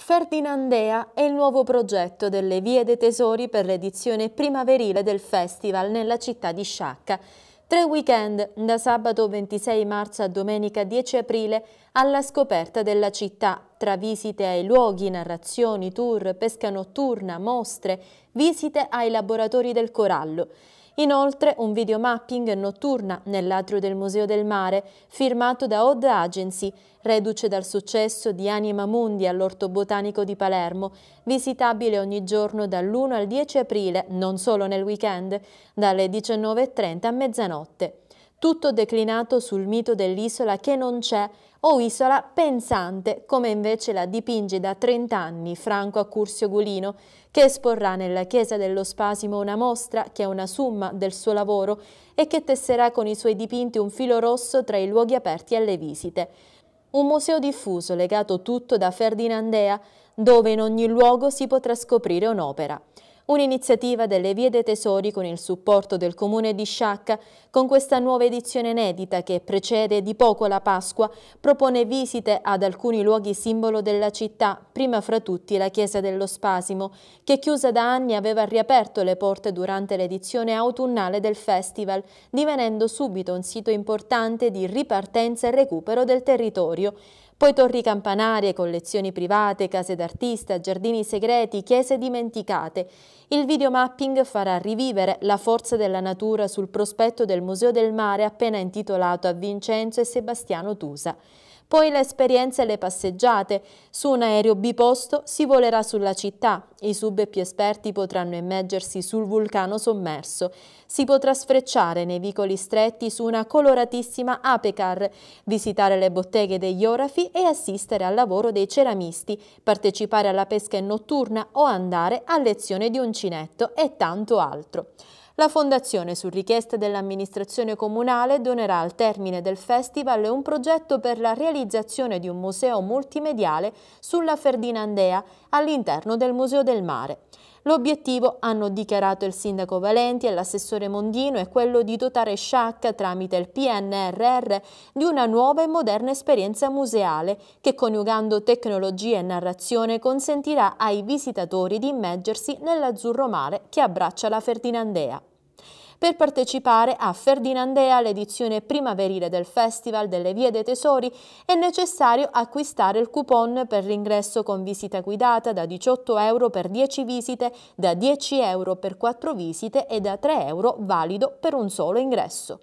Ferdinandea è il nuovo progetto delle Vie dei Tesori per l'edizione primaverile del festival nella città di Sciacca. Tre weekend, da sabato 26 marzo a domenica 10 aprile, alla scoperta della città, tra visite ai luoghi, narrazioni, tour, pesca notturna, mostre, visite ai laboratori del corallo. Inoltre un video mapping notturna nell'atrio del Museo del Mare, firmato da Odd Agency, reduce dal successo di Anima Mundi all'Orto Botanico di Palermo, visitabile ogni giorno dall'1 al 10 aprile, non solo nel weekend, dalle 19.30 a mezzanotte tutto declinato sul mito dell'isola che non c'è o isola pensante, come invece la dipinge da 30 anni Franco Accursio Gulino, che esporrà nella Chiesa dello Spasimo una mostra che è una summa del suo lavoro e che tesserà con i suoi dipinti un filo rosso tra i luoghi aperti alle visite. Un museo diffuso legato tutto da Ferdinandea, dove in ogni luogo si potrà scoprire un'opera un'iniziativa delle Vie dei Tesori con il supporto del Comune di Sciacca, con questa nuova edizione inedita che precede di poco la Pasqua, propone visite ad alcuni luoghi simbolo della città, prima fra tutti la Chiesa dello Spasimo, che chiusa da anni aveva riaperto le porte durante l'edizione autunnale del festival, divenendo subito un sito importante di ripartenza e recupero del territorio. Poi torri campanarie, collezioni private, case d'artista, giardini segreti, chiese dimenticate. Il videomapping farà rivivere la forza della natura sul prospetto del Museo del Mare appena intitolato a Vincenzo e Sebastiano Tusa. Poi le esperienze e le passeggiate. Su un aereo biposto si volerà sulla città. I sub più esperti potranno immergersi sul vulcano sommerso. Si potrà sfrecciare nei vicoli stretti su una coloratissima apecar, visitare le botteghe degli orafi e assistere al lavoro dei ceramisti, partecipare alla pesca notturna o andare a lezione di uncinetto e tanto altro. La fondazione, su richiesta dell'amministrazione comunale, donerà al termine del festival un progetto per la realizzazione di un museo multimediale sulla Ferdinandea all'interno del Museo del Mare. L'obiettivo, hanno dichiarato il sindaco Valenti e l'assessore Mondino, è quello di dotare Sciacca tramite il PNRR di una nuova e moderna esperienza museale che coniugando tecnologia e narrazione consentirà ai visitatori di immergersi nell'azzurro mare che abbraccia la Ferdinandea per partecipare a Ferdinandea, l'edizione primaverile del Festival delle Vie dei Tesori, è necessario acquistare il coupon per l'ingresso con visita guidata da 18 euro per 10 visite, da 10 euro per 4 visite e da 3 euro valido per un solo ingresso.